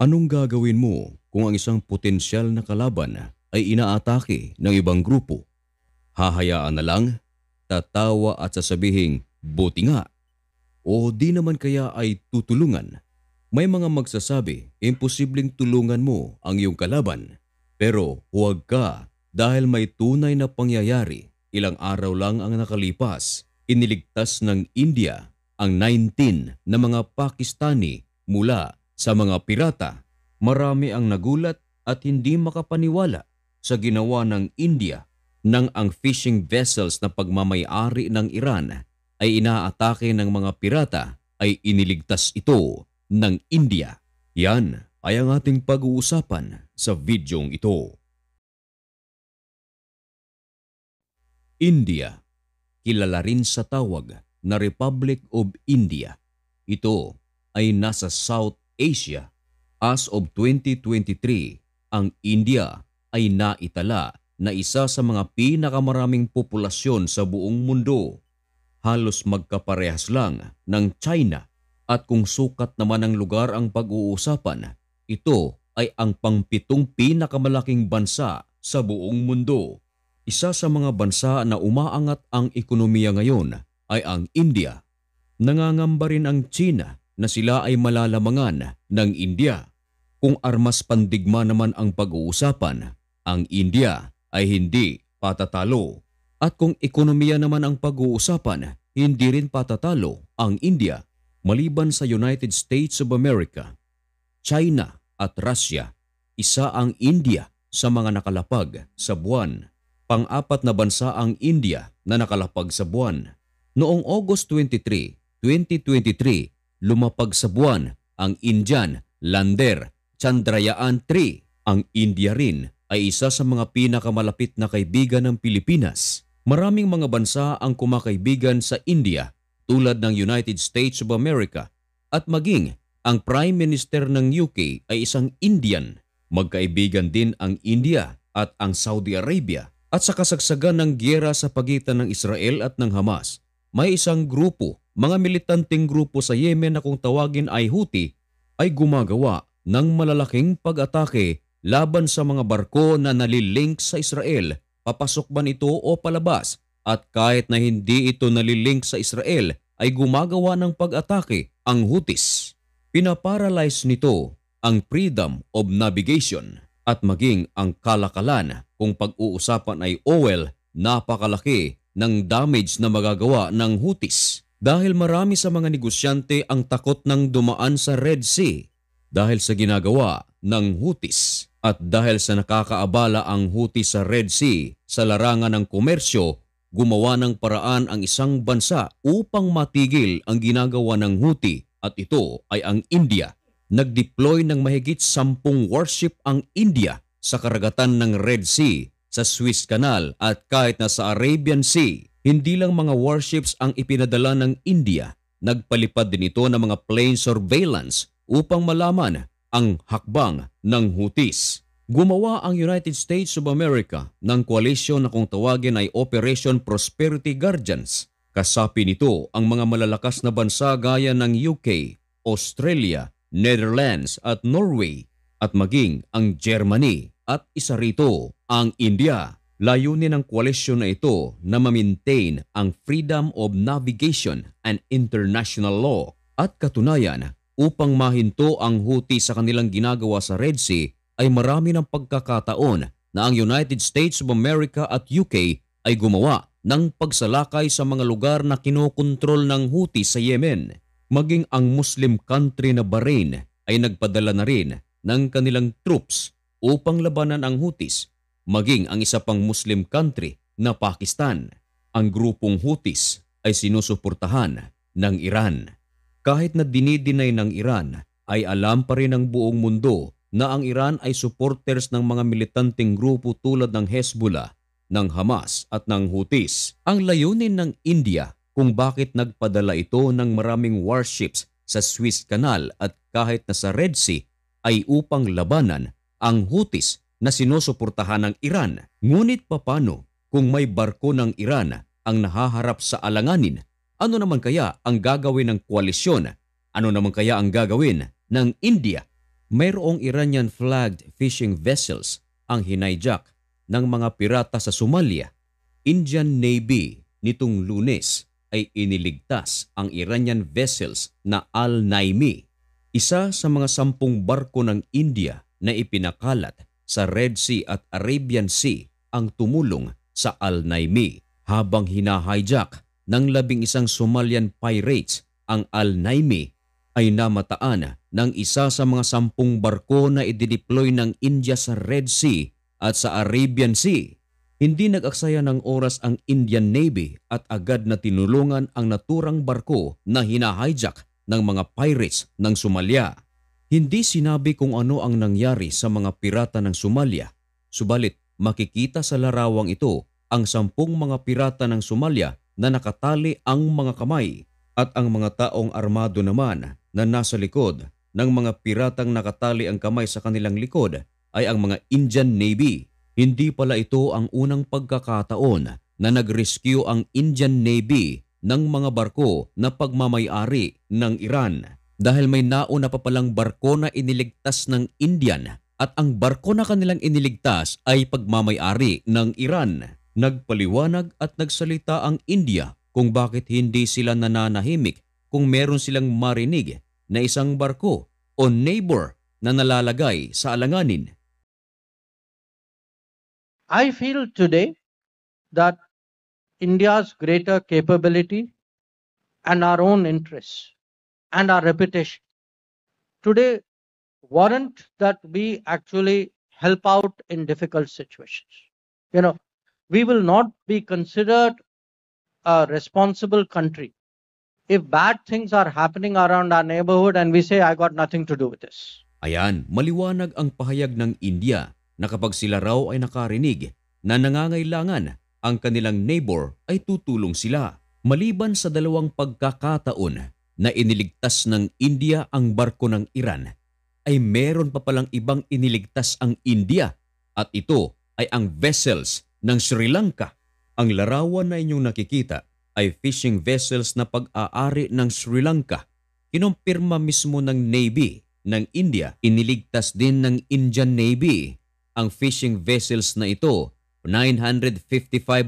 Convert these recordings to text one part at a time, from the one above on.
Anong gagawin mo kung ang isang potensyal na kalaban ay inaatake ng ibang grupo? Hahayaan na lang, tatawa at sasabihing, buti nga. O di naman kaya ay tutulungan. May mga magsasabi, imposibleng tulungan mo ang iyong kalaban. Pero huwag ka dahil may tunay na pangyayari. Ilang araw lang ang nakalipas, iniligtas ng India ang 19 na mga Pakistani mula sa mga pirata, marami ang nagulat at hindi makapaniwala sa ginawa ng India nang ang fishing vessels na pagmamayari ng Iran ay inaatake ng mga pirata ay iniligtas ito ng India. Yan ay ang ating pag-uusapan sa videong ito. India, kilala rin sa tawag na Republic of India. Ito ay nasa South Asia, as of 2023, ang India ay naitala na isa sa mga pinakamaraming populasyon sa buong mundo. Halos magkaparehas lang ng China at kung sukat naman ang lugar ang pag-uusapan, ito ay ang pangpitong pinakamalaking bansa sa buong mundo. Isa sa mga bansa na umaangat ang ekonomiya ngayon ay ang India. Nangangamba rin ang China na sila ay malalamangan ng India. Kung armas pandigma naman ang pag-uusapan, ang India ay hindi patatalo. At kung ekonomiya naman ang pag-uusapan, hindi rin patatalo ang India maliban sa United States of America, China at Russia. Isa ang India sa mga nakalapag sa buwan. Pang-apat na bansa ang India na nakalapag sa buwan. Noong August 23, 2023, lumapag sa buwan ang Indian Lander Chandrayaan-3. Ang India rin ay isa sa mga pinakamalapit na kaibigan ng Pilipinas. Maraming mga bansa ang kumakaibigan sa India tulad ng United States of America at maging ang Prime Minister ng UK ay isang Indian. Magkaibigan din ang India at ang Saudi Arabia at sa kasagsagan ng giyera sa pagitan ng Israel at ng Hamas, may isang grupo mga militanteng grupo sa Yemen na kung tawagin ay Houthi ay gumagawa ng malalaking pag-atake laban sa mga barko na nalilink sa Israel. Papasok ba nito o palabas? At kahit na hindi ito nalilink sa Israel ay gumagawa ng pag-atake ang Houthis. Pinaparalyze nito ang freedom of navigation at maging ang kalakalan kung pag-uusapan ay oil, napakalaki ng damage na magagawa ng Houthis dahil marami sa mga negosyante ang takot ng dumaan sa Red Sea dahil sa ginagawa ng Houthis at dahil sa nakakaabala ang Houthis sa Red Sea sa larangan ng komersyo, gumawa ng paraan ang isang bansa upang matigil ang ginagawa ng Houthi at ito ay ang India. Nagdeploy ng mahigit sampung warship ang India sa karagatan ng Red Sea, sa Swiss Canal at kahit na sa Arabian Sea hindi lang mga warships ang ipinadala ng India, nagpalipad din ito ng mga plane surveillance upang malaman ang hakbang ng Houthis. Gumawa ang United States of America ng koalisyon na kung tawagin ay Operation Prosperity Guardians. Kasapi nito ang mga malalakas na bansa gaya ng UK, Australia, Netherlands at Norway at maging ang Germany at isa rito ang India. Layunin ng koalisyon na ito na ma-maintain ang freedom of navigation and international law at katunayan upang mahinto ang Houthi sa kanilang ginagawa sa Red Sea ay marami ng pagkakataon na ang United States of America at UK ay gumawa ng pagsalakay sa mga lugar na kinokontrol ng Houthi sa Yemen. Maging ang Muslim country na Bahrain ay nagpadala na rin ng kanilang troops upang labanan ang Houthis maging ang isa pang Muslim country na Pakistan. Ang grupong Houthis ay sinusuportahan ng Iran. Kahit na dinidinay ng Iran, ay alam pa rin ng buong mundo na ang Iran ay supporters ng mga militanteng grupo tulad ng Hezbollah, ng Hamas at ng Houthis. Ang layunin ng India kung bakit nagpadala ito ng maraming warships sa Swiss Canal at kahit na sa Red Sea ay upang labanan ang Houthis na sinusuportahan ng Iran. Ngunit papano kung may barko ng Iran ang nahaharap sa alanganin? Ano naman kaya ang gagawin ng koalisyon? Ano naman kaya ang gagawin ng India? Mayroong Iranian flagged fishing vessels ang hinayjak ng mga pirata sa Somalia. Indian Navy nitong lunes ay iniligtas ang Iranian vessels na Al-Naimi, isa sa mga sampung barko ng India na ipinakalat sa Red Sea at Arabian Sea ang tumulong sa Al-Naimi habang hinahijack ng labing isang Somalian pirates ang Al-Naimi ay namataan ng isa sa mga sampung barko na idideploy ng India sa Red Sea at sa Arabian Sea. Hindi nag-aksaya ng oras ang Indian Navy at agad na tinulungan ang naturang barko na hinahijack ng mga pirates ng Somalia. Hindi sinabi kung ano ang nangyari sa mga pirata ng Somalia, subalit makikita sa larawang ito ang sampung mga pirata ng Somalia na nakatali ang mga kamay at ang mga taong armado naman na nasa likod ng mga piratang nakatali ang kamay sa kanilang likod ay ang mga Indian Navy. Hindi pala ito ang unang pagkakataon na nag-rescue ang Indian Navy ng mga barko na pagmamayari ng Iran dahil may nauna pa palang barko na iniligtas ng Indian at ang barko na kanilang iniligtas ay pagmamayari ng Iran. Nagpaliwanag at nagsalita ang India kung bakit hindi sila nananahimik kung meron silang marinig na isang barko o neighbor na nalalagay sa alanganin. I feel today that India's greater capability and our own interests and our reputation. Today, warrant that we actually help out in difficult situations. You know, we will not be considered a responsible country if bad things are happening around our neighborhood and we say, I got nothing to do with this. Ayan, maliwanag ang pahayag ng India na kapag sila raw ay nakarinig na nangangailangan ang kanilang neighbor ay tutulong sila. Maliban sa dalawang pagkakataon na iniligtas ng India ang barko ng Iran, ay meron pa palang ibang iniligtas ang India at ito ay ang vessels ng Sri Lanka. Ang larawan na inyong nakikita ay fishing vessels na pag-aari ng Sri Lanka. Kinumpirma mismo ng Navy ng India, iniligtas din ng Indian Navy ang fishing vessels na ito 955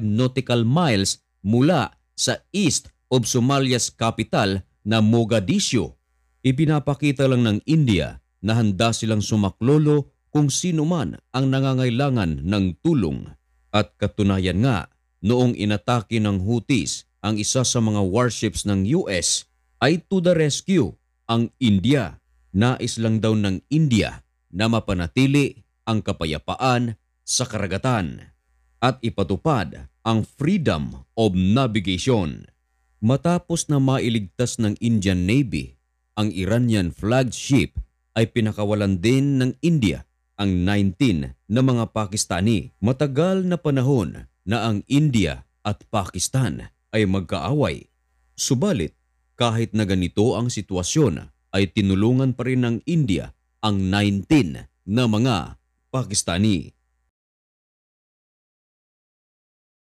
nautical miles mula sa east of Somalia's capital na Mogadishu. Ipinapakita lang ng India na handa silang sumaklolo kung sino man ang nangangailangan ng tulong. At katunayan nga, noong inatake ng Houthis ang isa sa mga warships ng US ay to the rescue ang India. Nais lang daw ng India na mapanatili ang kapayapaan sa karagatan at ipatupad ang freedom of navigation. Matapos na mailigtas ng Indian Navy, ang Iranian flagship ay pinakawalan din ng India ang 19 na mga Pakistani. Matagal na panahon na ang India at Pakistan ay magkaaway. Subalit, kahit na ganito ang sitwasyon, ay tinulungan pa rin ng India ang 19 na mga Pakistani.